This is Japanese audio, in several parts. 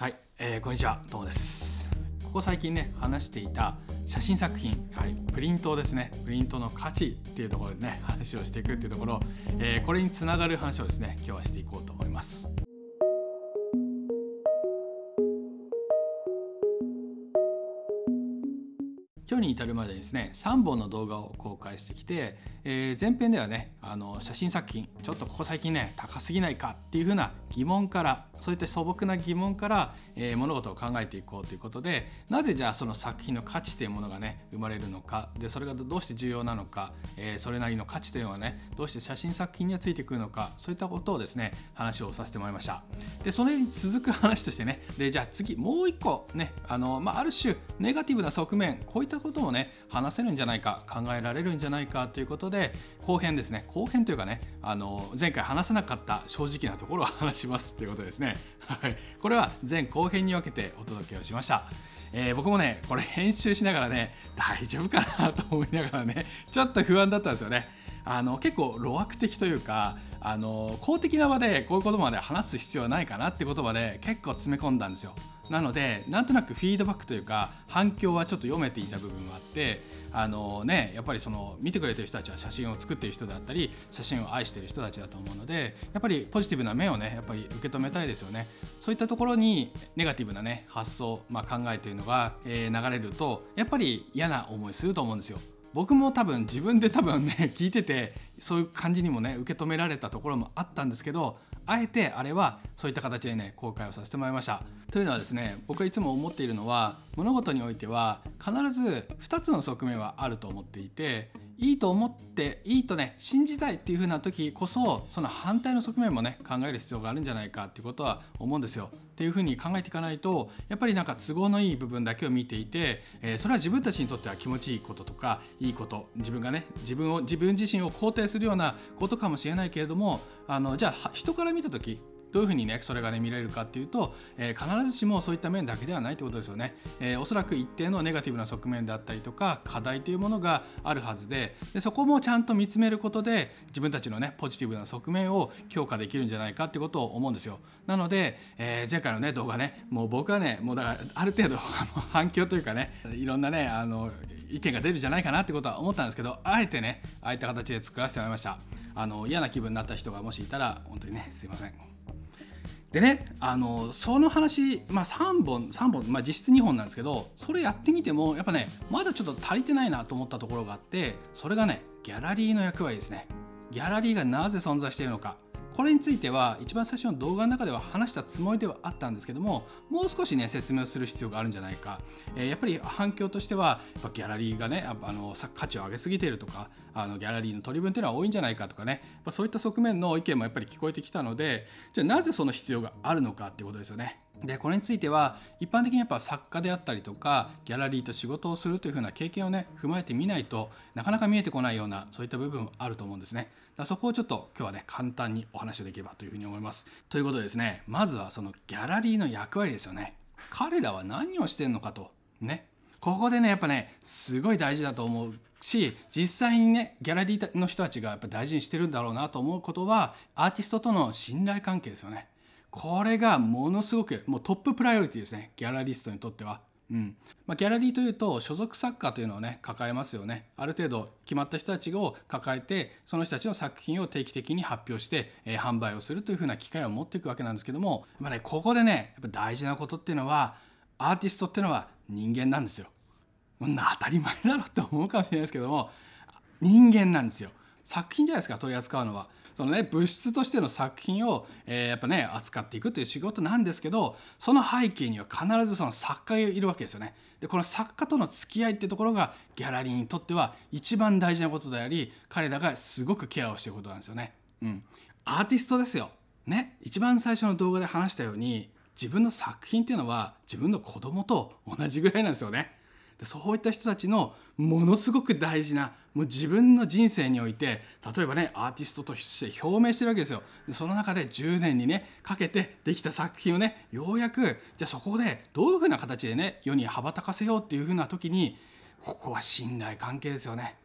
はい、えー、こんにちは、ともです。ここ最近ね、話していた写真作品、はい、プリントですね、プリントの価値っていうところでね、話をしていくっていうところ、えー、これにつながる話をですね、今日はしていこうと思います。今日に至るまでですね3本の動画を公開してきてえー、前編ではねあの写真作品ちょっとここ最近ね高すぎないかっていう風な疑問からそういった素朴な疑問から、えー、物事を考えていこうということでなぜじゃあその作品の価値というものがね生まれるのかでそれがどうして重要なのか、えー、それなりの価値というのはねどうして写真作品にはついてくるのかそういったことをですね話をさせてもらいましたでそれに続く話としてねでじゃあ次もう一個ねあの、まあ、ある種ネガティブな側面こういったこともね話せるんじゃないか考えられるんじゃないかということで後編ですね後編というかねあの前回話せなかった正直なところを話しますということですね、はい、これは前後編に分けてお届けをしました。えー、僕もね、これ編集しながらね、大丈夫かなと思いながらね、ちょっと不安だったんですよね。あの結構、路悪的というか、あの公的な場でこういうことまで話す必要はないかなって言葉で結構詰め込んだんですよ。なのでなんとなくフィードバックというか反響はちょっと読めていた部分もあってあのねやっぱりその見てくれてる人たちは写真を作ってる人だったり写真を愛してる人たちだと思うのでやっぱりポジティブな面をねやっぱり受け止めたいですよねそういったところにネガティブなね発想、まあ、考えというのが、えー、流れるとやっぱり嫌な思いすると思うんですよ。僕も多分自分で多分ね 聞いててそういう感じにもね受け止められたところもあったんですけどあえてあれはそういった形でね公開をさせてもらいましたというのはですね僕はいつも思っているのは物事においては必ず2つの側面はあると思っていていいと思っていいとね信じたいっていう風な時こそその反対の側面もね考える必要があるんじゃないかっていうことは思うんですよ。っていう風に考えていかないとやっぱりなんか都合のいい部分だけを見ていて、えー、それは自分たちにとっては気持ちいいこととかいいこと自分がね自分を自分自身を肯定するようなことかもしれないけれどもあのじゃあ人から見た時どういうふうにねそれがね見れるかっていうと、えー、必ずしもそういった面だけではないってことですよね、えー、おそらく一定のネガティブな側面であったりとか課題というものがあるはずででそこもちゃんと見つめることで自分たちのねポジティブな側面を強化できるんじゃないかってことを思うんですよなので、えー、前回のね動画ねもう僕はねもうだからある程度 反響というかねいろんなねあの意見が出るんじゃないかなってことは思ったんですけどあえてねああいった形で作らせてもらいましたあの嫌な気分になった人がもしいたら本当にねすいません。でねあのその話、まあ、3本3本、まあ、実質2本なんですけどそれやってみてもやっぱねまだちょっと足りてないなと思ったところがあってそれがねギャラリーの役割ですねギャラリーがなぜ存在しているのかこれについては一番最初の動画の中では話したつもりではあったんですけどももう少しね説明をする必要があるんじゃないか、えやっぱり反響としてはやっぱギャラリーがねあの価値を上げすぎているとかあのギャラリーの取り分というのは多いんじゃないかとかねそういった側面の意見もやっぱり聞こえてきたのでじゃあなぜその必要があるのかっていうことですよね。でこれについては一般的にやっぱ作家であったりとかギャラリーと仕事をするというふうな経験をね踏まえてみないとなかなか見えてこないようなそういった部分あると思うんですね。そこをちょっと今日はね簡単にお話をできればというふうに思いますということでですねまずはそのギャラリーの役割ですよね彼らは何をしてるのかとねここでねやっぱねすごい大事だと思うし実際にねギャラリーの人たちがやっぱ大事にしてるんだろうなと思うことはアーティストとの信頼関係ですよねこれがものすごくもうトッププライオリティですねギャラリストにとってはうんまあ、ギャラリーというと所属作家というのをね抱えますよねある程度決まった人たちを抱えてその人たちの作品を定期的に発表して、えー、販売をするというふうな機会を持っていくわけなんですけども、まあね、ここでねやっぱ大事なことっていうのはアーティストっていうのは人間なんですよ。こんな当たり前だろって思うかもしれないですけども人間なんですよ。作品じゃないですか取り扱うのは。そのね物質としての作品を、えー、やっぱね扱っていくという仕事なんですけどその背景には必ずその作家がいるわけですよね。でこの作家との付き合いってところがギャラリーにとっては一番大事なことであり彼らがすごくケアをしていることなんですよね。うん、アーティストですよ。ね一番最初の動画で話したように自分の作品っていうのは自分の子供と同じぐらいなんですよね。でそういった人たちのものすごく大事なもう自分の人生において例えばねアーティストとして表明してるわけですよでその中で10年にねかけてできた作品をねようやくじゃあそこでどういうふうな形でね世に羽ばたかせようっていうふうな時にここは信頼関係ですよね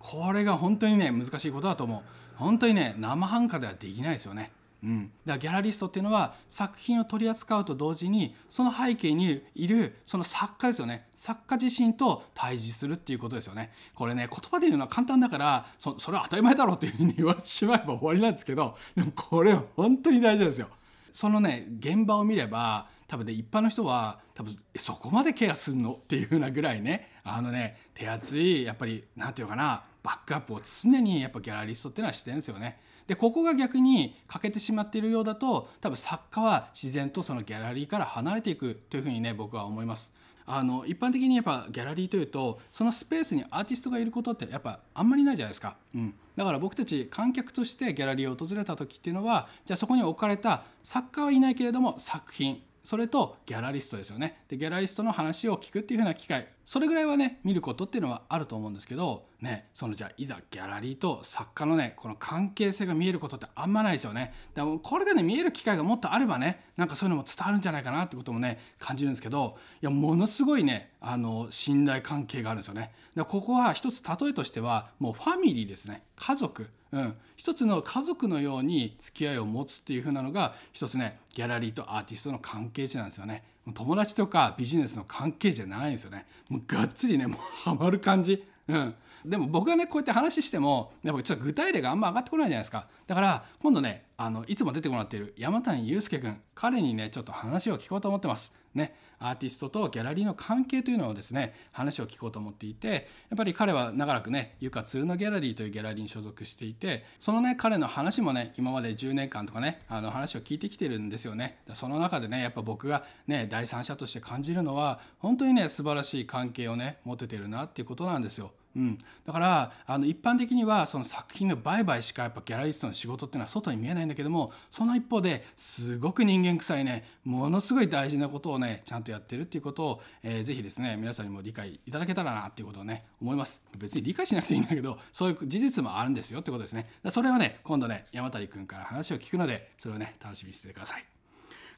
これが本当にね難しいことだと思う本当にね生半可ではできないですよねうん、だからギャラリストっていうのは作品を取り扱うと同時にその背景にいるその作家ですよね作家自身と対峙するっていうことですよねこれね言葉で言うのは簡単だからそそれは当たり前だろうっていうふうに言われてしまえば終わりなんですけどでもこれ本当に大事ですよ。そのね現場を見れば多分ね一般の人は多分そこまでケアするのっていうふうなぐらいねあのね手厚いやっぱり何て言うかなバックアップを常にやっぱギャラリストっていうのはしてるんですよね。でここが逆に欠けてしまっているようだと多分作家は自然とそのギャラリーから離れていくというふうにね僕は思います。あの一般的にやっぱギャラリーというとそのスペースにアーティストがいることってやっぱあんまりないじゃないですか、うん、だから僕たち観客としてギャラリーを訪れた時っていうのはじゃあそこに置かれた作家はいないけれども作品それとギャラリストですよねでギャラリストの話を聞くっていう風な機会それぐらいはね見ることっていうのはあると思うんですけどねそのじゃあいざギャラリーと作家のねこの関係性が見えることってあんまないですよねでもこれがね見える機会がもっとあればねなんかそういうのも伝わるんじゃないかなってこともね感じるんですけどいやものすごいねあの信頼関係があるんですよねでここは一つ例えとしてはもうファミリーですね家族うん、一つの家族のように付き合いを持つっていう風なのが一つねギャラリーとアーティストの関係値なんですよね。友達とかビジネスの関係じゃないんですよねもうがっつりねもうハマる感じうんでも僕がねこうやって話してもやっぱちょっと具体例があんま上がってこないじゃないですかだから今度ねあのいつも出てもらっている山谷祐介君彼にねちょっと話を聞こうと思ってますねアーティストとギャラリーの関係というのをですね話を聞こうと思っていてやっぱり彼は長らくねゆかつのギャラリーというギャラリーに所属していてそのね彼の話もね今まで10年間とかねあの話を聞いてきてるんですよねその中でねやっぱ僕がね第三者として感じるのは本当にね素晴らしい関係をね持ててるなっていうことなんですよ。うん、だからあの一般的にはその作品の売買しかやっぱギャラリストの仕事っていうのは外に見えないんだけどもその一方ですごく人間臭いねものすごい大事なことをねちゃんとやってるっていうことを、えー、ぜひですね皆さんにも理解いただけたらなっていうことをね思います別に理解しなくていいんだけどそういう事実もあるんですよってことですねそれはね今度ね山谷君から話を聞くのでそれをね楽しみにしててください。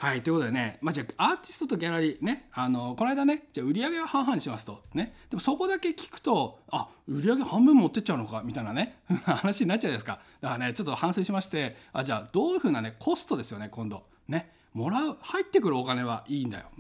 はい、ということでね、まあ、じゃあアーティストとギャラリーね、あのこの間ね、じゃあ売り上げは半々にしますと。ね、でもそこだけ聞くと、あ、売り上げ半分持ってっちゃうのか、みたいなね、話になっちゃうじゃないですか。だからね、ちょっと反省しまして、あ、じゃあどういうふうなね、コストですよね、今度。ね、もらう入ってくるお金はいいんだよ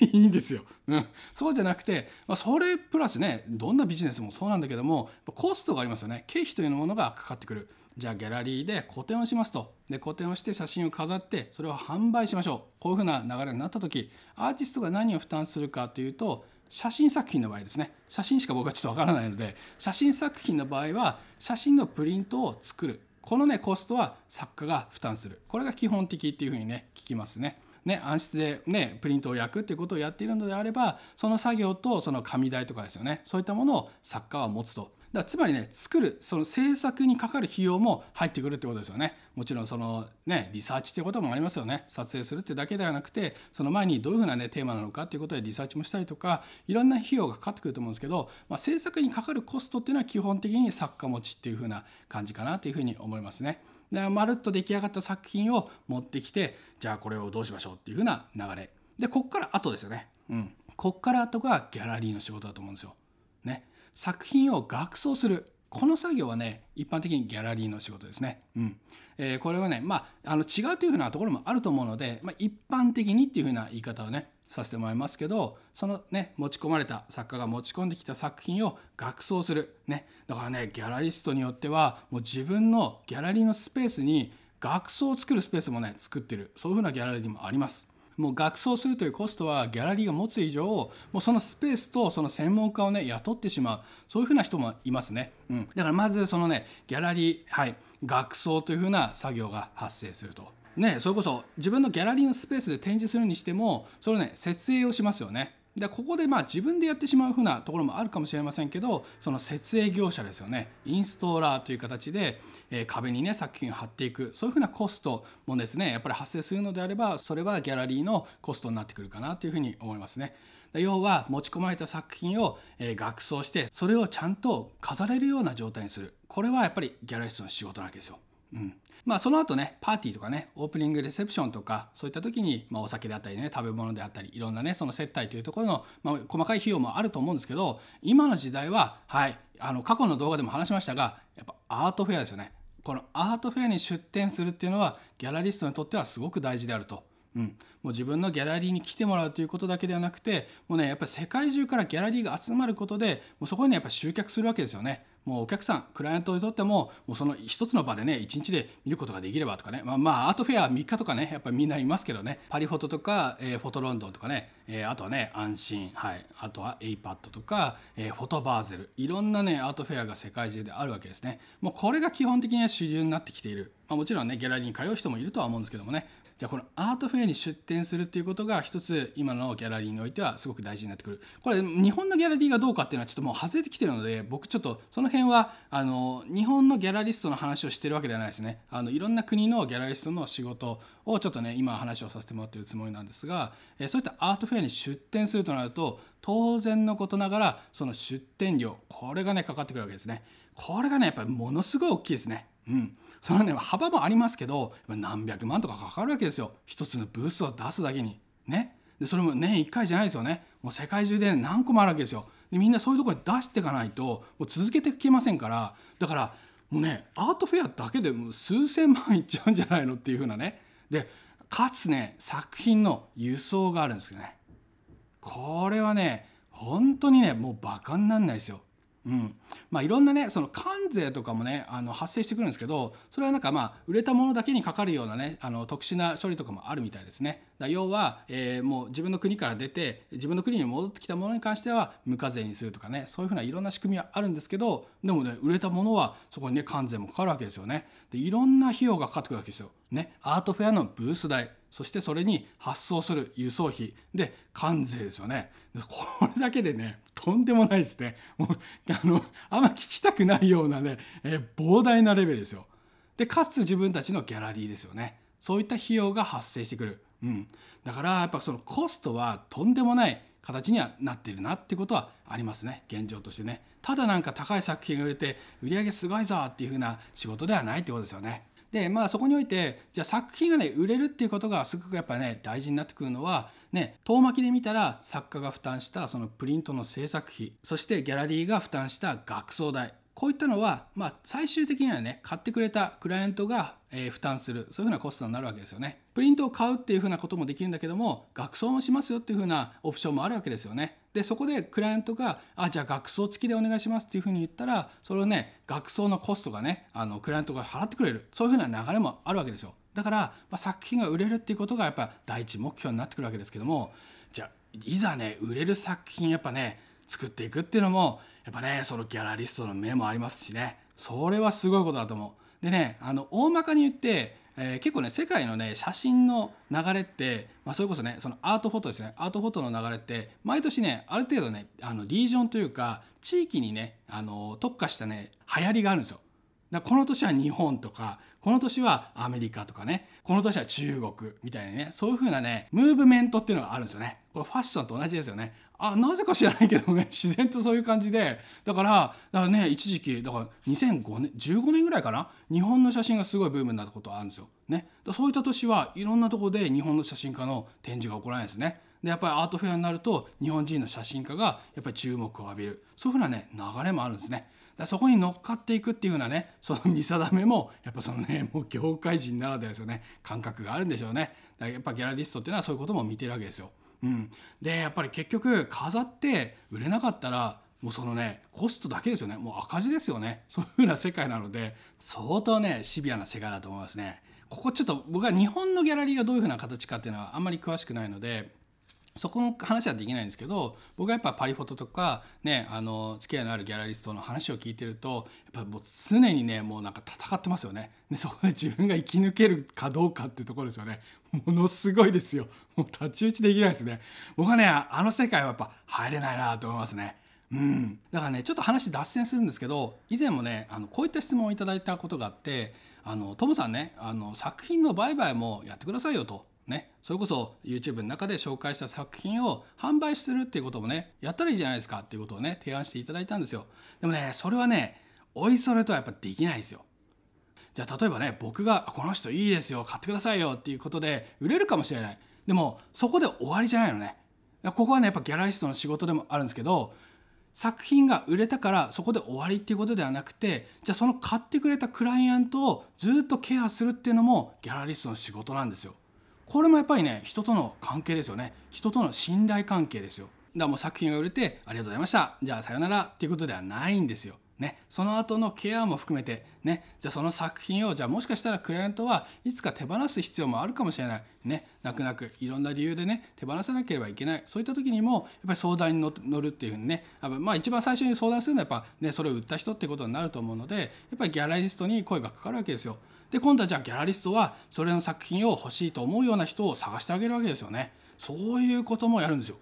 いいんですよ、うん、そうじゃなくて、まあ、それプラスねどんなビジネスもそうなんだけどもコストがありますよね経費というものがかかってくるじゃあギャラリーで個展をしますとで個展をして写真を飾ってそれを販売しましょうこういうふうな流れになった時アーティストが何を負担するかというと写真作品の場合ですね写真しか僕はちょっとわからないので写真作品の場合は写真のプリントを作るこのねコストは作家が負担するこれが基本的っていうふうにね聞きますね。ね、暗室で、ね、プリントを焼くっていうことをやっているのであればその作業とその紙代とかですよねそういったものを作家は持つとだつまりね作るその制作にかかる費用も入ってくるってことですよねもちろんそのねリサーチってこともありますよね撮影するってだけではなくてその前にどういうふうなねテーマなのかっていうことでリサーチもしたりとかいろんな費用がかかってくると思うんですけど、まあ、制作にかかるコストっていうのは基本的に作家持ちっていうふうな感じかなというふうに思いますね。でまるっと出来上がった作品を持ってきてじゃあこれをどうしましょうっていうふうな流れでこっから後ですよね。うん、こっから後がギャラリーの仕事だと思うんですよ。ね、作品を額装するこの作業はね一般的にギャラリーの仕事ですね。うんえー、これはね、まあ、あの違うというふうなところもあると思うので、まあ、一般的にっていうふうな言い方をねさせてもらいますけどそのね持ち込まれた作家が持ち込んできた作品を額装する、ね、だからねギャラリストによってはもう自分のギャラリーのスペースに額装を作るスペースもね作ってるそういうふうなギャラリーもあります。もう学装するというコストはギャラリーが持つ以上もうそのスペースとその専門家をね雇ってしまうそういうふうな人もいますね、うん、だからまずそのねギャラリーはい学装というふうな作業が発生するとねそれこそ自分のギャラリーのスペースで展示するにしてもそれね設営をしますよねでここでまあ自分でやってしまうふうなところもあるかもしれませんけどその設営業者ですよねインストーラーという形で、えー、壁にね作品を貼っていくそういうふうなコストもですねやっぱり発生するのであればそれはギャラリーのコストになってくるかなというふうに思いますね。要は持ち込まれた作品を、え額装してそれをちゃんと飾れるような状態にするこれはやっぱりギャラリストの仕事なわけですよ。うん、まあその後ねパーティーとかねオープニングレセプションとかそういった時に、まあ、お酒であったりね食べ物であったりいろんなねその接待というところの、まあ、細かい費用もあると思うんですけど今の時代ははいあの過去の動画でも話しましたがやっぱアートフェアですよねこのアートフェアに出店するっていうのはギャラリストにとってはすごく大事であると。うん、もう自分のギャラリーに来てもらうということだけではなくてもうねやっぱり世界中からギャラリーが集まることでもうそこに、ね、やっぱ集客するわけですよね。もうお客さんクライアントにとってももうその一つの場でね一日で見ることができればとかねまあ、まあ、アートフェア3日とかねやっぱりみんないますけどねパリフォトとか、えー、フォトロンドンとかね、えー、あとはね安心はいあとは APAD とか、えー、フォトバーゼルいろんなねアートフェアが世界中であるわけですねもうこれが基本的には主流になってきている、まあ、もちろんねギャラリーに通う人もいるとは思うんですけどもねじゃあこのアートフェアに出展するっていうことが一つ今のギャラリーにおいてはすごく大事になってくるこれ日本のギャラリーがどうかっていうのはちょっともう外れてきてるので僕ちょっとその辺はあの日本のギャラリストの話をしてるわけではないですねあのいろんな国のギャラリストの仕事をちょっとね今話をさせてもらってるつもりなんですが、えそういったアートフェアに出展するとなると当然のことながらその出店料これがねかかってくるわけですねこれがねやっぱりものすごい大きいですねうん、そのね幅もありますけど何百万とかかかるわけですよ一つのブースを出すだけにねでそれも年1回じゃないですよねもう世界中で何個もあるわけですよでみんなそういうところに出していかないともう続けていけませんからだからもうねアートフェアだけでもう数千万いっちゃうんじゃないのっていう風なねでかつね作品の輸送があるんですよねこれはね本当にねもうバカになんないですようんまあ、いろんなねその関税とかもねあの発生してくるんですけどそれはなんかまあ売れたものだけにかかるようなねあの特殊な処理とかもあるみたいですねだ要は、えー、もう自分の国から出て自分の国に戻ってきたものに関しては無課税にするとかねそういうふうないろんな仕組みはあるんですけどでもね売れたものはそこにね関税もかかるわけですよねでいろんな費用がかかってくるわけですよ、ね、アートフェアのブース代そしてそれに発送する輸送費で関税ですよねこれだけでねとんでもないですねもうあのあんま聞きたくないようなね、えー、膨大なレベルですよでかつ自分たちのギャラリーですよねそういった費用が発生してくる、うん、だからやっぱそのコストはとんでもない形にはなっているなってことはありますね現状としてねただなんか高い作品が売れて売り上げすごいぞっていう風な仕事ではないってことですよねで、まあそこにおいて、じゃあ作品がね、売れるっていうことがすごくやっぱね、大事になってくるのは、ね、遠巻きで見たら作家が負担したそのプリントの制作費、そしてギャラリーが負担した学装代、こういったのは、まあ、最終的にはね、買ってくれたクライアントが、えー、負担する、そういうふうなコストになるわけですよね。プリントを買うっていうふうなこともできるんだけども、学装もしますよっていうふうなオプションもあるわけですよね。でそこでクライアントが「あじゃあ学装付きでお願いします」っていうふうに言ったらそれをね学装のコストがねあのクライアントが払ってくれるそういうふうな流れもあるわけですよだから、まあ、作品が売れるっていうことがやっぱ第一目標になってくるわけですけどもじゃあいざね売れる作品やっぱね作っていくっていうのもやっぱねそのギャラリストの目もありますしねそれはすごいことだと思う。でねあの大まかに言ってえー、結構ね世界のね写真の流れって、まあ、それこそねそのアートフォトですねアートフォトの流れって毎年ねある程度ねあのリージョンというか地域にねあの特化したね流行りがあるんですよ。だこの年は日本とかこの年はアメリカとかねこの年は中国みたいなねそういう風なねムーブメントっていうのがあるんですよねこれファッションと同じですよねあなぜか知らないけどね 自然とそういう感じでだからだからね一時期だから2005年15年ぐらいかな日本の写真がすごいブームになったことあるんですよ、ね、そういった年はいろんなとこで日本の写真家の展示が起こらなんですねでやっぱりアートフェアになると日本人の写真家がやっぱり注目を浴びるそういうふうなね流れもあるんですね。だそこに乗っかっていくっていうふうなねその見定めもやっぱそのねもう業界人ならではですよね感覚があるんでしょうねだやっぱギャラリストっていうのはそういうことも見てるわけですよ。うん、でやっぱり結局飾って売れなかったらもうそのねコストだけですよねもう赤字ですよねそういうふうな世界なので相当ねシビアな世界だと思いますね。ここちょっと僕は日本のギャラリーがどういうふうな形かっていうのはあんまり詳しくないのでそこの話はできないんですけど僕はやっぱパリフォトとかねあの付き合いのあるギャラリストの話を聞いてるとやっぱもう常にねもうなんか戦ってますよねでそこで自分が生き抜けるかどうかっていうところですよねものすごいですよもう太刀打ちできないですね僕はねあの世界はやっぱ入れないなと思いますねうん、だからねちょっと話脱線するんですけど以前もねあのこういった質問をいただいたことがあってあのトムさんねあの作品の売買もやってくださいよとね、それこそ YouTube の中で紹介した作品を販売するっていうこともね、やったらいいじゃないですかっていうことをね、提案していただいたんですよ。でもね、それはね、おいそれとはやっぱできないですよ。じゃあ例えばね、僕が、この人いいですよ、買ってくださいよっていうことで、売れるかもしれない。でも、そこで終わりじゃないのね。ここはね、やっぱギャラリストの仕事でもあるんですけど、作品が売れたからそこで終わりっていうことではなくてじゃあその買ってくれたクライアントをずっとケアするっていうのもギャラリストの仕事なんですよ。これもやっぱりね人との関係ですよね人との信頼関係ですよだからもう作品が売れてありがとうございましたじゃあさよならっていうことではないんですよね、その後のケアも含めて、ね、じゃあその作品をじゃあもしかしたらクライアントはいつか手放す必要もあるかもしれない、ね、泣く泣くいろんな理由でね手放さなければいけないそういった時にもやっぱり相談に乗るっていうふうにねまあ一番最初に相談するのはやっぱ、ね、それを売った人ってことになると思うのでやっぱりギャラリストに声がかかるわけですよ。で今度はじゃあギャラリストはそれの作品を欲しいと思うような人を探してあげるわけですよねそういうこともやるんですよ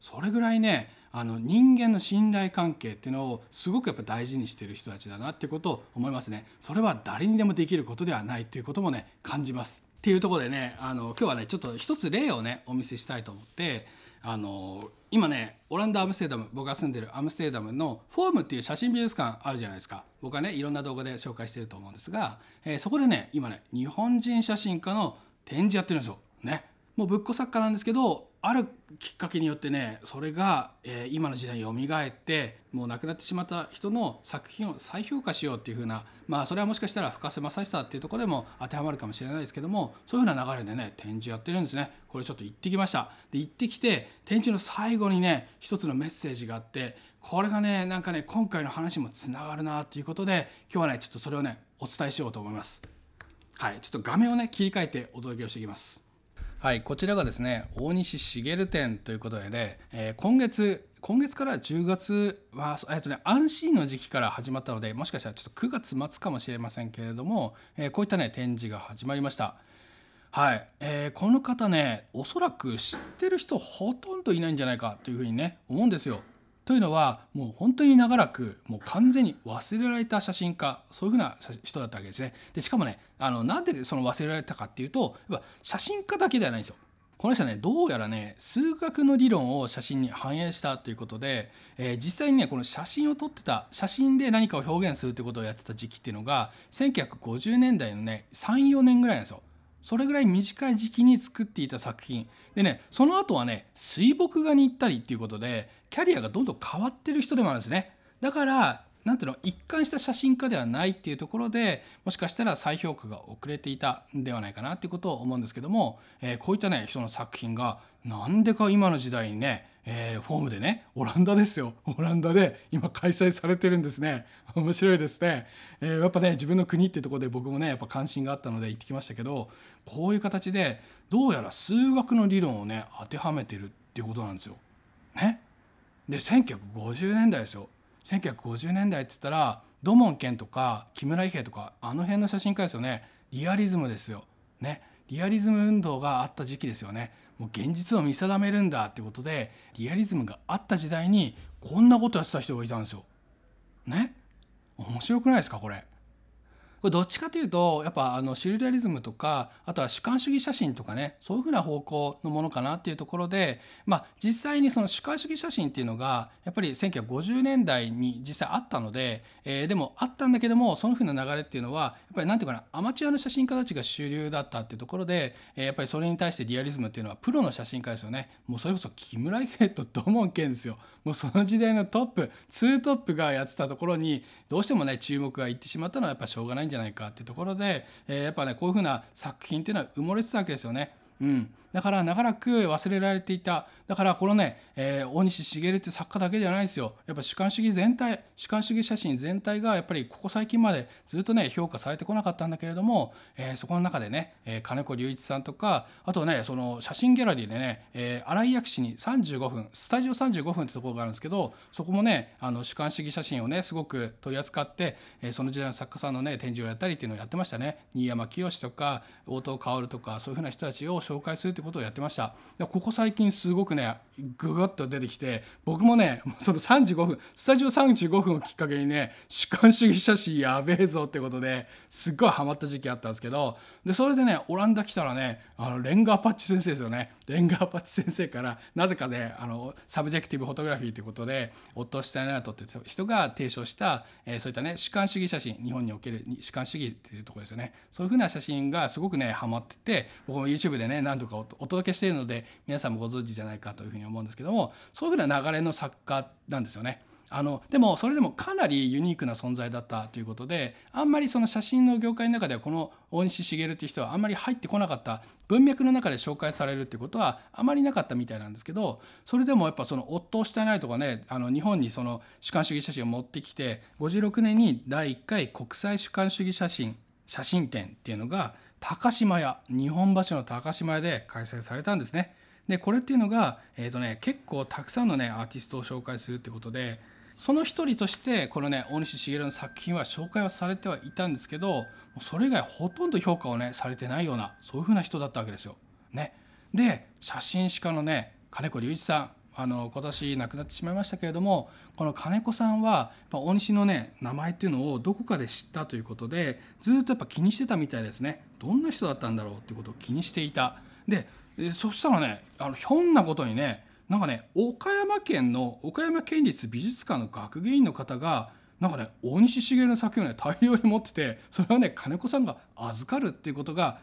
それぐらいねあの人間の信頼関係っていうのをすごくやっぱ大事にしてる人たちだなってことを思いますねそれは誰にでもできることではないということもね感じますっていうとこでねあの今日はねちょっと一つ例をねお見せしたいと思ってあの今ねオランダアムステルダム僕が住んでるアムステルダムのフォームっていう写真美術館あるじゃないですか僕はねいろんな動画で紹介してると思うんですが、えー、そこでね今ね日本人写真家の展示やってるんですよ。ね、もうぶっこ作家なんですけどあるきっかけによってねそれが、えー、今の時代によみがえってもう亡くなってしまった人の作品を再評価しようっていうふうな、まあ、それはもしかしたら深瀬正久っていうとこでも当てはまるかもしれないですけどもそういうふうな流れでね展示やってるんですねこれちょっと行ってきましたで行ってきて展示の最後にね一つのメッセージがあってこれがねなんかね今回の話もつながるなっていうことで今日はねちょっとそれをねお伝えしようと思いますはいちょっと画面をね切り替えてお届けをしていきますはい、こちらがですね大西茂展ということで、えー、今月今月から10月は、えっとね、安心の時期から始まったのでもしかしたらちょっと9月末かもしれませんけれども、えー、こういったね展示が始まりました。はい、えー、この方ねおそらく知ってる人ほとんどいないんじゃないかというふうにね思うんですよ。というのはもう本当に長らくもう完全に忘れられた写真家そういうふうな人だったわけですね。でしかもねあのなんでその忘れられたかっていうとやっぱ写真家だけではないんですよ。この人ねどうやらね数学の理論を写真に反映したということで、えー、実際にねこの写真を撮ってた写真で何かを表現するということをやってた時期っていうのが1950年代のね34年ぐらいなんですよ。それぐらい短い時期に作っていた作品でねその後はね水墨画に行ったりっていうことでキャリアがどんどん変わってる人でもあるんですねだから何ていうの一貫した写真家ではないっていうところでもしかしたら再評価が遅れていたんではないかなっていうことを思うんですけども、えー、こういったね人の作品がなんでか今の時代にねえー、フォームでねオランダですよオランダで今開催されてるんですね面白いですね、えー、やっぱね自分の国っていうところで僕もねやっぱ関心があったので行ってきましたけどこういう形でどうやら数学の理論をね当てはめてるっていうことなんですよ。ね、で1950年代ですよ1950年代って言ったら土門健とか木村伊兵とかあの辺の写真家ですよねリアリズムですよ。ねリアリズム運動があった時期ですよね。もう現実を見定めるんだってことでリアリズムがあった時代にこんなことやってた人がいたんですよ。ね面白くないですかこれ。これどっちかというとやっぱあのシュリアリズムとかあとは主観主義写真とかねそういうふうな方向のものかなっていうところで、まあ、実際にその主観主義写真っていうのがやっぱり1950年代に実際あったので、えでもあったんだけどもそのふうな流れっていうのはやっぱり何て言うかなアマチュアの写真家たちが主流だったっていうところで、えやっぱりそれに対してリアリズムっていうのはプロの写真家ですよねもうそれこそ木村家と土門健ですよもうその時代のトップツートップがやってたところにどうしてもね注目がいってしまったのはやっぱしょうがないんじゃないかってところで、えー、やっぱねこういうふうな作品っていうのは埋もれてたわけですよね。うん、だから長らく忘れられていただからこのね、えー、大西茂って作家だけじゃないですよやっぱ主観主義全体主観主義写真全体がやっぱりここ最近までずっとね評価されてこなかったんだけれども、えー、そこの中でね、えー、金子隆一さんとかあとねその写真ギャラリーでね、えー、新井薬師に35分スタジオ35分ってところがあるんですけどそこもねあの主観主義写真をねすごく取り扱って、えー、その時代の作家さんのね展示をやったりっていうのをやってましたね新山清とか大答薫とかそういうふうな人たちを紹紹介するということをやってましたここ最近すごくねぐぐっと出てきて僕もねその35分スタジオ35分をきっかけにね主観主義写真やべえぞってことですっごいハマった時期あったんですけどでそれでねオランダ来たらねあのレンガーパッチ先生ですよねレンガーパッチ先生からなぜかねあのサブジェクティブフォトグラフィーということで夫をトー・シュタって人が提唱した、えー、そういったね主観主義写真日本における主観主義っていうところですよねそういうふうな写真がすごくねハマってて僕も YouTube でね何度かお届けしているので皆さんもご存知じゃないかというふうにに思うんですけどもそういうふうな流れの作家なんですよね。あのでもそれでもかなりユニークな存在だったということであんまりその写真の業界の中ではこの大西茂っていう人はあんまり入ってこなかった文脈の中で紹介されるっていうことはあまりなかったみたいなんですけどそれでもやっぱその夫をしてないとかねあの日本にその主観主義写真を持ってきて56年に第1回国際主観主義写真写真展っていうのが高島屋日本橋の高島屋で開催されたんですね。でこれっていうのが、えーとね、結構たくさんのねアーティストを紹介するってことでその一人としてこのね大西茂の作品は紹介はされてはいたんですけどそれ以外ほとんど評価をねされてないようなそういうふうな人だったわけですよ。ね、で写真家のね金子隆一さんあの今年亡くなってしまいましたけれどもこの金子さんは大西のね名前っていうのをどこかで知ったということでずっとやっぱ気にしてたみたいですねどんな人だったんだろうっていうことを気にしていた。ででそしたらねあのひょんなことにねなんかね岡山県の岡山県立美術館の学芸員の方がなんかね大西茂の作品をね大量に持っててそれをね金子さんが預かるっていうことが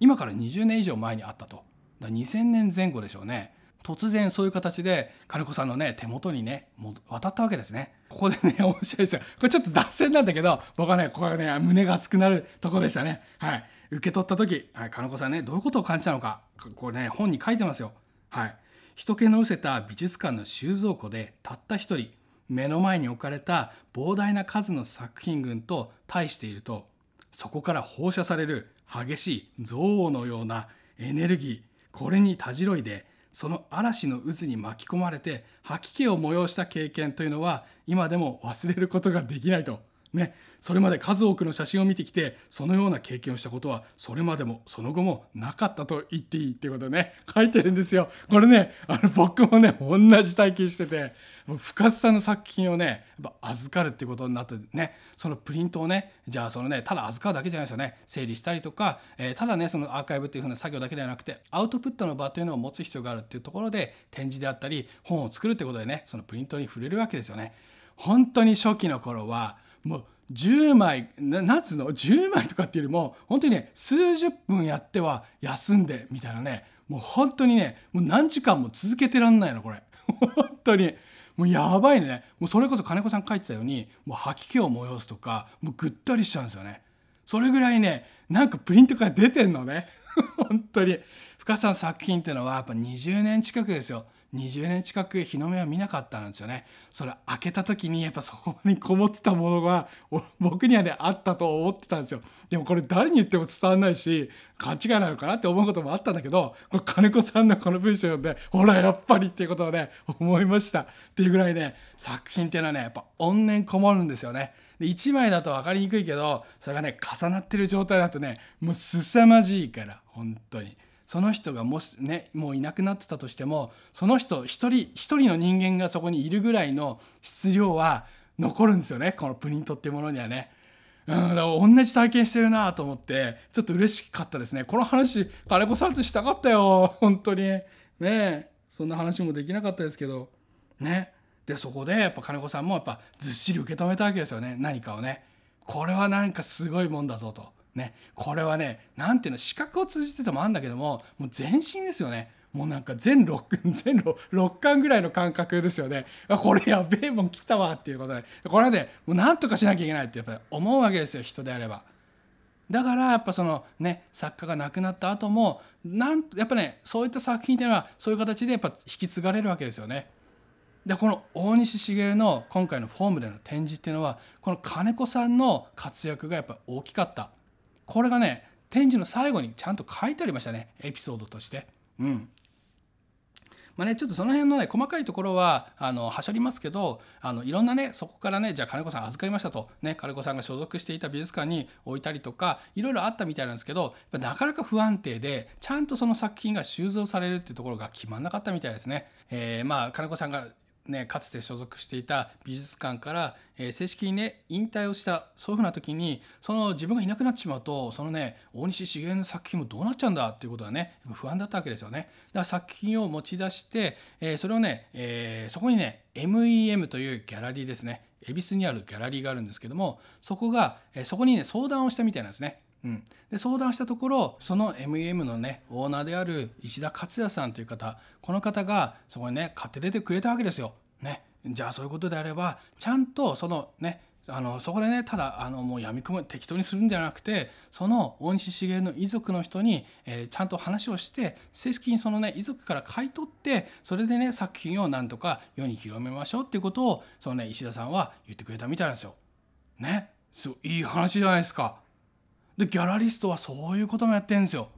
今から20年以上前にあったと2000年前後でしょうね突然そういう形で金子さんのね手元にね渡ったわけですねここでね 面白いですよこれちょっと脱線なんだけど僕はねこれはね胸が熱くなるとこでしたねはい受け取った時金子さんねどういうことを感じたのかこれね本に書いてますよはい人気の失せた美術館の収蔵庫でたった一人目の前に置かれた膨大な数の作品群と対しているとそこから放射される激しい憎悪のようなエネルギーこれにたじろいでその嵐の渦に巻き込まれて吐き気を催した経験というのは今でも忘れることができないとね、それまで数多くの写真を見てきてそのような経験をしたことはそれまでもその後もなかったと言っていいっていうことね書いてるんですよ。これねあの僕もね同じ体験してて深津さんの作品をねやっぱ預かるってことになってねそのプリントをねじゃあそのねただ預かるだけじゃないですよね整理したりとか、えー、ただねそのアーカイブっていうふうな作業だけではなくてアウトプットの場というのを持つ必要があるっていうところで展示であったり本を作るってことでねそのプリントに触れるわけですよね。本当に初期の頃はもう10枚なの10枚とかっていうよりも本当にね数十分やっては休んでみたいなねもう本当にねもう何時間も続けてらんないのこれ 本当にもうやばいねもうそれこそ金子さん書いてたようにもう吐き気を催すとかもうぐったりしちゃうんですよねそれぐらいねなんかプリントから出てんのね 本当に深さんの作品っていうのはやっぱ20年近くですよ20年近く日の目は見なかったんですよねそれ開けた時にやっぱそこにこもってたものが 僕にはねあったと思ってたんですよでもこれ誰に言っても伝わんないし勘違いなのかなって思うこともあったんだけどこれ金子さんのこの文章読んでほらやっぱりっていうことをね思いましたっていうぐらいね作品っていうのはねやっぱ怨念こもるんですよねで1枚だと分かりにくいけどそれがね重なってる状態だとねもう凄まじいから本当に。その人がもしねもういなくなってたとしてもその人一人一人の人間がそこにいるぐらいの質量は残るんですよねこのプリントっていうものにはね。うん、だから同じ体験してるなと思ってちょっと嬉しかったですねこの話金子さんとしたかったよ本当にねえそんな話もできなかったですけどねでそこでやっぱ金子さんもやっぱずっしり受け止めたわけですよね何かをねこれはなんかすごいもんだぞとね、これはね何ていうの視覚を通じててもあるんだけどももう全身ですよねもうなんか全 6, 全六巻ぐらいの感覚ですよねこれやべえもん来たわっていうことでこれはねもうなんとかしなきゃいけないってやっぱり思うわけですよ人であれば。だからやっぱそのね作家が亡くなった後もなんやっぱねそういった作品っていうのはそういう形でやっぱ引き継がれるわけですよね。でこの大西茂の今回の「フォーム」での展示っていうのはこの金子さんの活躍がやっぱ大きかったこれがね展示の最後にちゃんと書いてありましたねエピソードとして。うんまあね、ちょっとその辺のね細かいところはあのはしょりますけどあのいろんなねそこからねじゃあ金子さん預かりましたとね金子さんが所属していた美術館に置いたりとかいろいろあったみたいなんですけどなかなか不安定でちゃんとその作品が収蔵されるっていうところが決まんなかったみたいですね。えー、まあ金子さんがね、かつて所属していた美術館から、えー、正式にね引退をしたそういうふうな時にその自分がいなくなってしまうとそのね大西茂の作品もどうなっちゃうんだっていうことはね不安だったわけですよね。だから作品を持ち出して、えー、それをね、えー、そこにね MEM というギャラリーですね恵比寿にあるギャラリーがあるんですけどもそこが、えそこにね相談をしたみたいなんですね。うん、で相談したところその MEM のねオーナーである石田勝也さんという方この方がそこにね買って出てくれたわけですよ。ね、じゃあそういうことであればちゃんとそのねあのそこでねただあのもうやみくも適当にするんじゃなくてその大資茂の遺族の人に、えー、ちゃんと話をして正式にそのね遺族から買い取ってそれでね作品をなんとか世に広めましょうっていうことをそのね石田さんは言ってくれたみたいなんですよ。ねすごいいい話じゃないですか。でギャラリストはそういうこともやってるんですよ。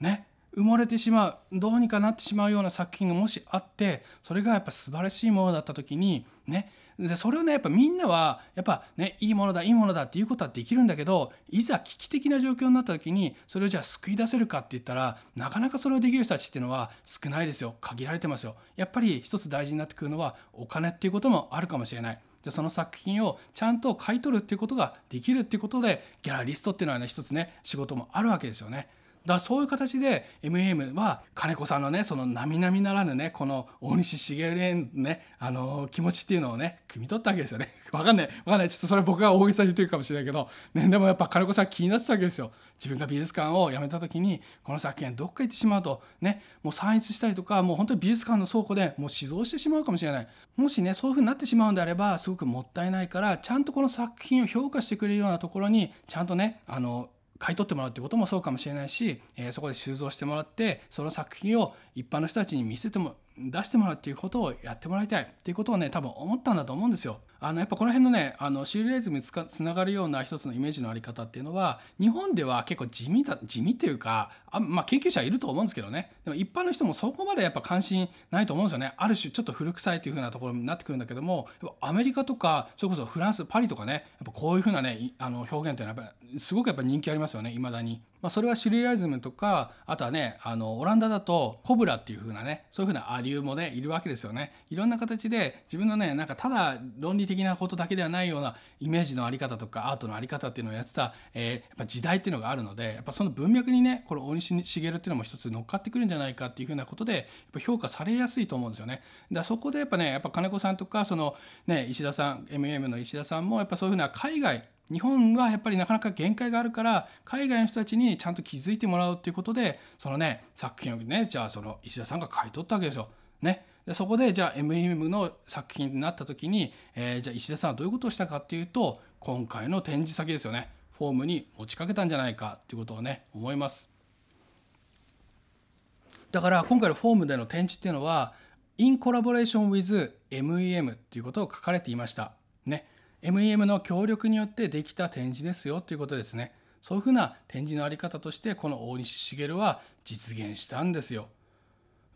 ね埋もれてしまうどうにかなってしまうような作品がもしあってそれがやっぱ素晴らしいものだった時にねでそれをねやっぱみんなはやっぱねいいものだいいものだっていうことはできるんだけどいざ危機的な状況になった時にそれをじゃあ救い出せるかって言ったらなかなかそれをできる人たちっていうのは少ないですよ限られてますよやっぱり一つ大事になってくるのはお金っていうこともあるかもしれないでその作品をちゃんと買い取るっていうことができるっていうことでギャラリストっていうのはね一つね仕事もあるわけですよね。だそういう形で MM は金子さんのねその並々ならぬねこの大西茂のねあのー、気持ちっていうのをね汲み取ったわけですよね わかんないわかんないちょっとそれ僕が大げさに言ってるかもしれないけど、ね、でもやっぱ金子さん気になってたわけですよ自分が美術館を辞めた時にこの作品はどっか行ってしまうとねもう散逸したりとかもう本当に美術館の倉庫でもう死蔵してしまうかもしれないもしねそういうふうになってしまうんであればすごくもったいないからちゃんとこの作品を評価してくれるようなところにちゃんとねあの買い取ってもらうってこともそうかもしれないし、えー、そこで収蔵してもらってその作品を一般の人たちに見せても出してもらうっていうことをやってもらいたいっていうことをね多分思ったんだと思うんですよ。あのやっぱこの辺のねあのシューレーズムにつながるような一つのイメージのあり方っていうのは日本では結構地味だ地味っていうかあ、まあ、研究者いると思うんですけどねでも一般の人もそこまでやっぱ関心ないと思うんですよねある種ちょっと古臭いというふうなところになってくるんだけどもアメリカとかそれこそフランスパリとかねやっぱこういうふうなねあの表現っていうのはやっぱすごくやっぱ人気ありますよねいまだに。まあ、それはシュリアリズムとかあとはねあのオランダだとコブラっていう風なねそういう風なアリューもねいるわけですよねいろんな形で自分のねなんかただ論理的なことだけではないようなイメージのあり方とかアートのあり方っていうのをやってた、えー、やっぱ時代っていうのがあるのでやっぱその文脈にねこれ大西茂っていうのも一つ乗っかってくるんじゃないかっていう風なことでやっぱ評価されやすいと思うんですよねだそこでやっぱねやっぱ金子さんとかそのね石田さん MM の石田さんもやっぱそういう風な海外日本はやっぱりなかなか限界があるから海外の人たちにちゃんと気づいてもらうっていうことでそのね作品をねじゃあその石田さんが買い取ったわけですよ。ね、でそこでじゃあ MM の作品になった時に、えー、じゃあ石田さんはどういうことをしたかっていうと今回の展示先ですよねフォームに持ちかけたんじゃないかっていうことをね思います。だから今回のフォームでの展示っていうのは in collaboration with MEM っていうことを書かれていました。ね。MEM の協力によってできた展示ですよということですね。そういうふうな展示のあり方としてこの大西茂は実現したんですよ。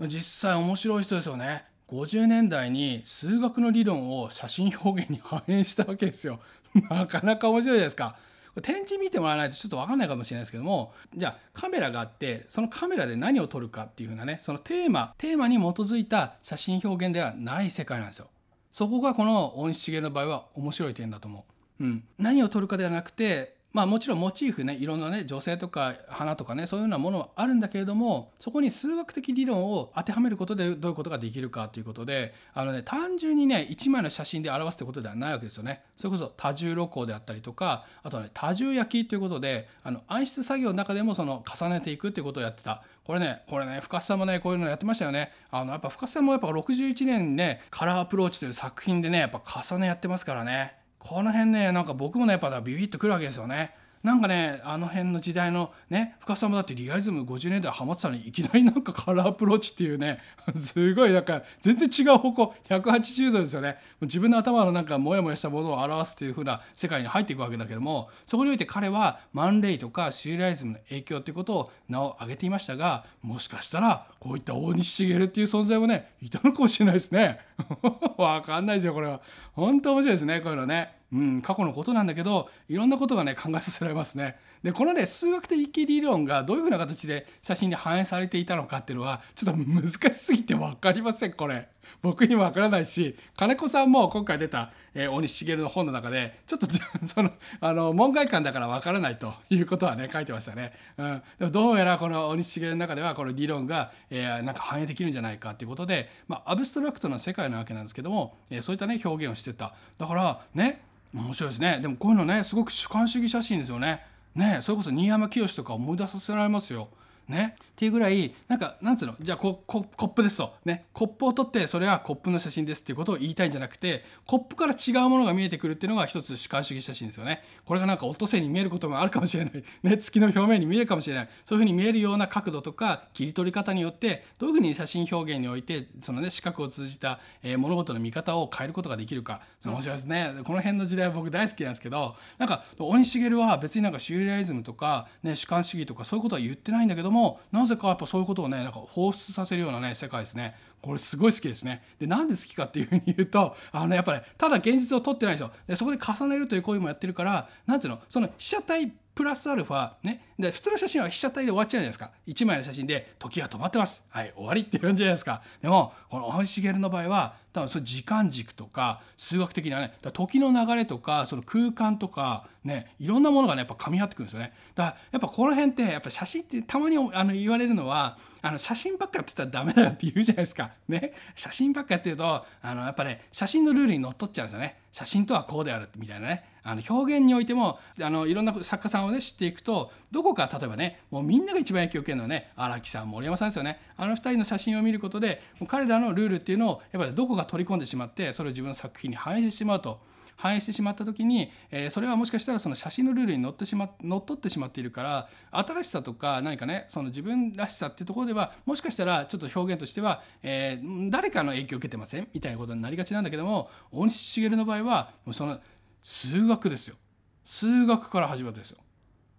実際面白い人ですよね。50年代に数学の理論を写真表現に反映したわけですよ。なかなか面白いですか。展示見てもらわないとちょっと分かんないかもしれないですけどもじゃあカメラがあってそのカメラで何を撮るかっていうふうなねそのテーマテーマに基づいた写真表現ではない世界なんですよ。そこがこの温音重の場合は面白い点だと思う。うん、何を取るかではなくてまあもちろんモチーフねいろんなね女性とか花とかねそういうようなものはあるんだけれどもそこに数学的理論を当てはめることでどういうことができるかということであのね単純にね1枚の写真で表すということではないわけですよね。それこそ多重露光であったりとかあとはね多重焼きということであの暗室作業の中でもその重ねていくっていうことをやってたこれねこれね深瀬さんもねこういうのやってましたよね。あのやっぱ深瀬さんもやっぱ61年ねカラーアプローチという作品でねやっぱ重ねやってますからね。この辺ねなんか僕もねやっぱビビッとくるわけですよね。なんかねあの辺の時代のね深さもだってリアリズム50年代ハマってたのにいきなりなんかカラーアプローチっていうね すごいなんか全然違う方向180度ですよね自分の頭のなんかモヤモヤしたものを表すという風な世界に入っていくわけだけどもそこにおいて彼はマンレイとかシュリアリズムの影響っていうことを名を挙げていましたがもしかしたらこういった大西茂っていう存在もねいたのかもしれないですね。わかんないですよ、これは。本当面白いですね、こういうのね。うん、過去のことなんだけど、いろんなことがね、考えさせられますね。でこのね数学的理論がどういうふうな形で写真に反映されていたのかっていうのはちょっと難しすぎて分かりませんこれ。僕にも分からないし金子さんも今回出た、えー、大西茂の本の中でちょっと そのあの門外漢だから分からないということはね書いてましたね、うん、でもどうやらこの大西茂の中ではこの理論が、えー、なんか反映できるんじゃないかっていうことで、まあ、アブストラクトな世界なわけなんですけども、えー、そういったね表現をしてただからね面白いですねでもこういうのねすごく主観主義写真ですよねねそれこそ新山清とか思い出させられますよ。ね、っていうぐらいなんかなんつうのじゃあコップですとねコップを取ってそれはコップの写真ですっていうことを言いたいんじゃなくてコップから違うものが見えてくるっていうのが一つ主観主義写真ですよねこれがなんかオットセイに見えることもあるかもしれない、ね、月の表面に見えるかもしれないそういうふうに見えるような角度とか切り取り方によってどういうふうに写真表現においてそのね視覚を通じた、えー、物事の見方を変えることができるか面白いですねこの辺の時代は僕大好きなんですけどなんか鬼茂は別になんかシューリアリズムとか、ね、主観主義とかそういうことは言ってないんだけどもなぜぜかやっぱそういうことをねなんか放出させるようなね世界ですねこれすごい好きですね。で、なんで好きかっていうふうに言うと、あの、やっぱり、ね、ただ現実を取ってないでしょ。で、そこで重ねるという行為もやってるから、なんていうの、その被写体プラスアルファ、ね。で、普通の写真は被写体で終わっちゃうじゃないですか。1枚の写真で、時が止まってます。はい、終わりって言うんじゃないですか。でも、この青井茂の場合は、多分その時間軸とか、数学的なね、時の流れとか、その空間とか、ね、いろんなものがね、やっぱ噛み合ってくるんですよね。だから、やっぱこの辺って、やっぱ写真ってたまにあの言われるのは、あの写真ばっかやってたらダメだって言うじゃないですか。ね。写真ばっかやってると、あのやっぱね、写真のルールにのっとっちゃうんですよね。写真とはこうであるみたいなね。あの表現においてもあのいろんな作家さんをね知っていくとどこか例えばねもうみんなが一番影響を受けるのはね荒木さん森山さんですよねあの2人の写真を見ることでもう彼らのルールっていうのをやっぱりどこか取り込んでしまってそれを自分の作品に反映してしまうと反映してしまった時に、えー、それはもしかしたらその写真のルールにのってしま乗っ取ってしまっているから新しさとか何かねその自分らしさっていうところではもしかしたらちょっと表現としては、えー、誰かの影響を受けてませんみたいなことになりがちなんだけども恩西茂の場合はもうその数学ですよ数学から始まってですよ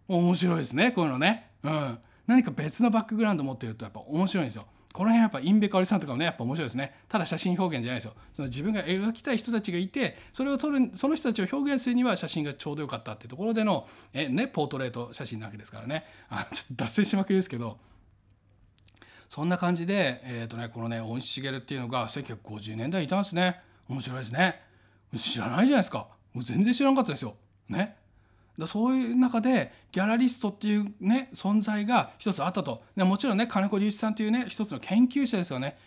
面白いですねこういうのねうん何か別のバックグラウンド持ってるとやっぱ面白いんですよこの辺やっぱインベカオリさんとかもねやっぱ面白いですねただ写真表現じゃないですよその自分が描きたい人たちがいてそれを撮るその人たちを表現するには写真がちょうどよかったっていうところでのえ、ね、ポートレート写真なわけですからねあちょっと脱線しまくりですけどそんな感じで、えーとね、このね大西茂っていうのが1950年代いたんですね面白いですね知らないじゃないですかもう全然知らなかったですよねだそういう中でギャラリストっていうね存在が一つあったとでもちろんね金子隆一さんというね一つの研究者ですよね、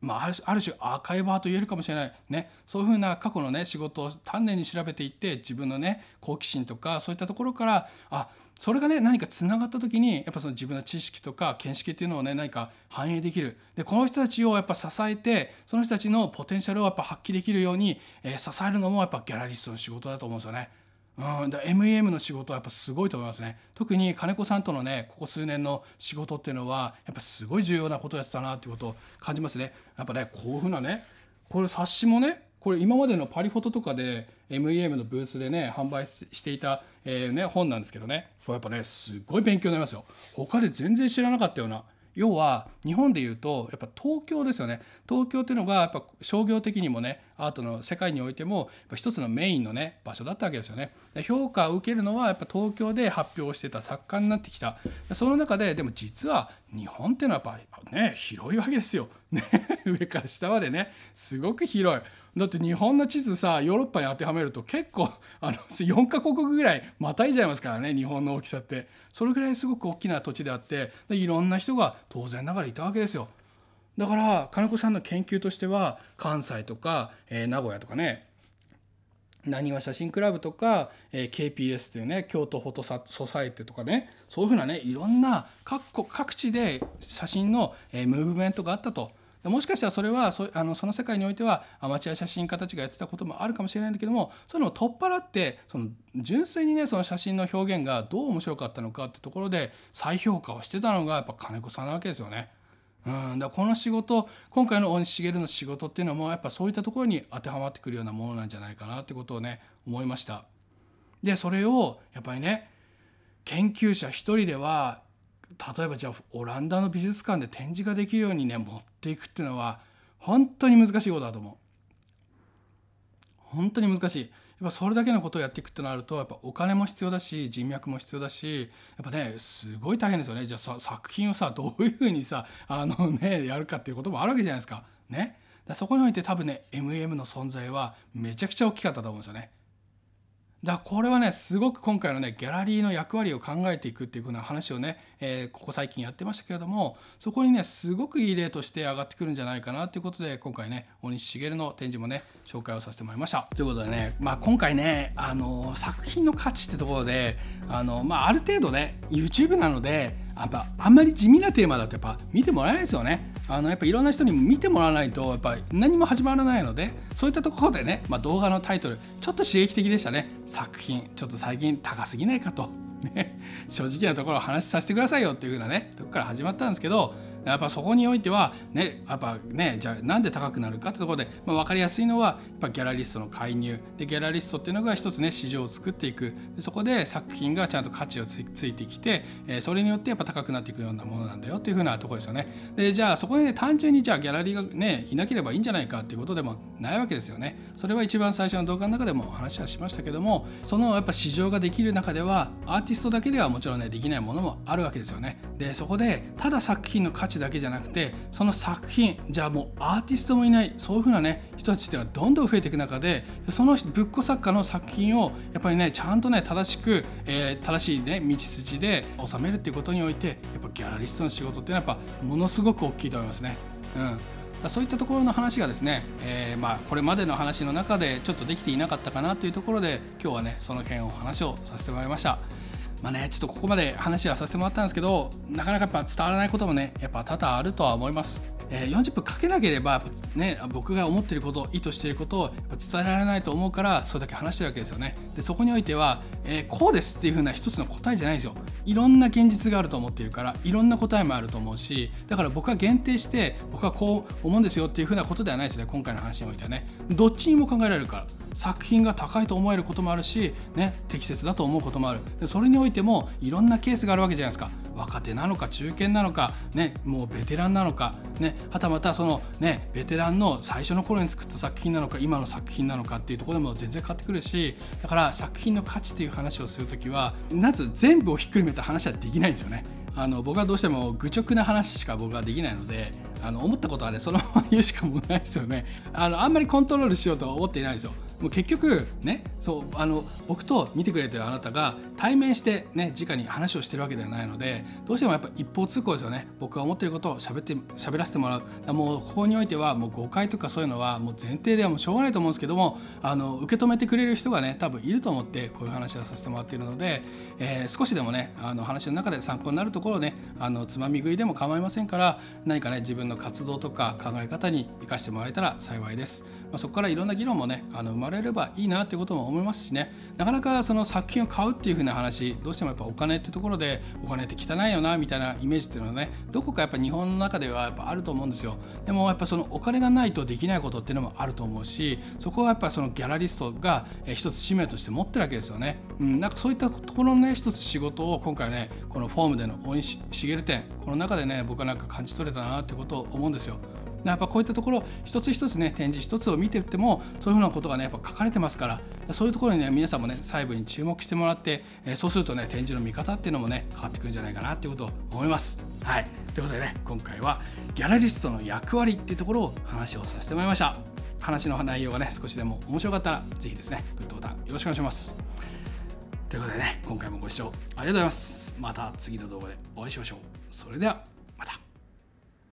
まあ、あるある種アーカイバーと言えるかもしれない、ね、そういうふうな過去のね仕事を丹念に調べていって自分のね好奇心とかそういったところからあそれがね何かつながった時にやっぱその自分の知識とか見識っていうのをね何か反映できるでこの人たちをやっぱ支えてその人たちのポテンシャルをやっぱ発揮できるように、えー、支えるのもやっぱギャラリストの仕事だと思うんですよね。うん、だ MEM の仕事はやっぱすごいと思いますね特に金子さんとのねここ数年の仕事っていうのはやっぱすごい重要なことやってたなっていうことを感じますねやっぱねこういうふうなねこれ冊子もねこれ今までのパリフォトとかで MEM のブースでね販売していた、えーね、本なんですけどねこれやっぱねすごい勉強になりますよ他で全然知らなかったような要は日本でいうとやっぱ東京ですよね東京っていうのがやっぱ商業的にもねアートの世界においても一つのメインのね場所だったわけですよねで評価を受けるのはやっぱ東京で発表してた作家になってきたその中ででも実は日本っていうのはやっぱね広いわけですよ、ね、上から下までねすごく広いだって日本の地図さヨーロッパに当てはめると結構 あの4カ国ぐらいまたいじゃいますからね日本の大きさってそれぐらいすごく大きな土地であってでいろんな人が当然ながらいたわけですよだから金子さんの研究としては関西とか、えー、名古屋とかねなにわ写真クラブとか、えー、KPS というね京都フォトソサイテとかねそういうふうなねいろんな各各地で写真の、えー、ムーブメントがあったと。もしかしたらそれはそあのその世界においてはアマチュア写真家たちがやってたこともあるかもしれないんだけどもそういうのを取っ払ってその純粋にねその写真の表現がどう面白かったのかってところで再評価をしてたのがやっぱ金子さんなわけですよね。うん、だこの仕事今回の大西茂の仕事っていうのもやっぱそういったところに当てはまってくるようなものなんじゃないかなってことをね思いました。でそれをやっぱりね研究者一人では例えばじゃあオランダの美術館で展示ができるようにね持っていくっていうのは本当に難しいことだと思う。本当に難しい。やっぱそれだけのことをやっていくってなるとやっぱお金も必要だし人脈も必要だしやっぱねすごい大変ですよねじゃあ作品をさどういうふうにさあのねやるかっていうこともあるわけじゃないですか。ね。そこにおいて多分ね MM の存在はめちゃくちゃ大きかったと思うんですよね。だこれはねすごく今回のねギャラリーの役割を考えていくっていうふうな話をね、えー、ここ最近やってましたけれどもそこにねすごくいい例として上がってくるんじゃないかなということで今回ね大西茂の展示もね紹介をさせてもらいました。ということでね、まあ、今回ねあの作品の価値ってところであの、まあ、ある程度ね YouTube なのでやっぱあんまり地味なテーマだとやっぱ見てもらえないですよね。あのやっぱいろんな人に見てもらわないとやっぱ何も始まらないのでそういったところでね、まあ、動画のタイトルちょっと刺激的でしたね作品ちょっと最近高すぎないかと、正直なところ話させてくださいよっていうふうなねとこから始まったんですけどやっぱそこにおいてはねやっぱねじゃあなんで高くなるかってところで、まあ、分かりやすいのはやっぱギャラリストの介入でギャラリストっていうのが一つね市場を作っていくそこで作品がちゃんと価値をついてきて、えー、それによってやっぱ高くなっていくようなものなんだよっていうふうなところですよねでじゃあそこで、ね、単純にじゃあギャラリーがねいなければいいんじゃないかっていうことでもないわけですよねそれは一番最初の動画の中でも話はしましたけどもそのやっぱ市場ができる中ではアーティストだけではもちろんねできないものもあるわけですよねでそこでただ作品の価値ちだけじゃなくてその作品じゃあもうアーティストもいないそういうふうなね人たちっていうのはどんどん増えていく中でそのぶっこ作家の作品をやっぱりねちゃんとね正しく、えー、正しいね道筋で収めるっていうことにおいてやっぱギャラリストの仕事っていうのはやっぱものすごく大きいと思いますね。うんそういったところの話がですね、えー、まあこれまでの話の中でちょっとできていなかったかなというところで今日はねその辺お話をさせてもらいました。まあね、ちょっとここまで話はさせてもらったんですけどなかなかやっぱ伝わらないこともねやっぱ多々あるとは思いますえー、40分かけなければ、ね、僕が思っていること意図していることを伝えられないと思うからそれだけ話してるわけですよねでそこにおいては、えー、こうですっていうふうな一つの答えじゃないですよいろんな現実があると思っているからいろんな答えもあると思うしだから僕は限定して僕はこう思うんですよっていうふうなことではないですね今回の話においてはねどっちにも考えられるから作品が高いと思えることもあるし、ね、適切だと思うこともあるそれにおいてもいろんなケースがあるわけじゃないですか若手なのか中堅なのか、ね、もうベテランなのか、ね、はたまたその、ね、ベテランの最初の頃に作った作品なのか今の作品なのかっていうところでも全然変わってくるしだから作品の価値っていう話をする時はなぜ全部をひっくるめた話はできないんですよね。あの僕はどうしても愚直な話しか僕はできないのであの思ったことはねそのまま言うしかもないですよねあのあんまりコントロールしようとは思っていないですよもう結局ねそうあの僕と見てくれてるあなたが対面してね直に話をしてるわけではないのでどうしてもやっぱ一方通行ですよね僕が思ってることを喋って喋らせてもらうもうここにおいてはもう誤解とかそういうのはもう前提ではもうしょうがないと思うんですけどもあの受け止めてくれる人がね多分いると思ってこういう話をさせてもらっているので、えー、少しでもねあの話の中で参考になるところをねあのつまみ食いでも構いませんから何かね自分の活動とか考え方に生かしてもらえたら幸いです。まあ、そこからいろんな議論もねあの生まれればいいなってことも思いますしねなかなかその作品を買うっていううな話どうしてもやっぱお金ってところでお金って汚いよなみたいなイメージっていうのはねどこかやっぱ日本の中ではやっぱあると思うんですよでもやっぱそのお金がないとできないことっていうのもあると思うしそこはやっぱそのギャラリストが一つ使命として持ってるわけですよね、うん、なんかそういったところのね一つ仕事を今回ねこのフォームでの大西茂展この中でね僕はなんか感じ取れたなってことを思うんですよやっぱこういったところ一つ一つね展示一つを見ててもそういうふうなことがねやっぱ書かれてますからそういうところにね皆さんもね細部に注目してもらってそうするとね展示の見方っていうのもね変わってくるんじゃないかなっていうことを思います。はいということでね今回はギャラリストの役割っていうところを話をさせてもらいました。話の内容がね少しでも面白かったら是非ですねグッドボタンよろしくお願いします。ということでね今回もご視聴ありがとうございます。また次の動画でお会いしましょう。それでは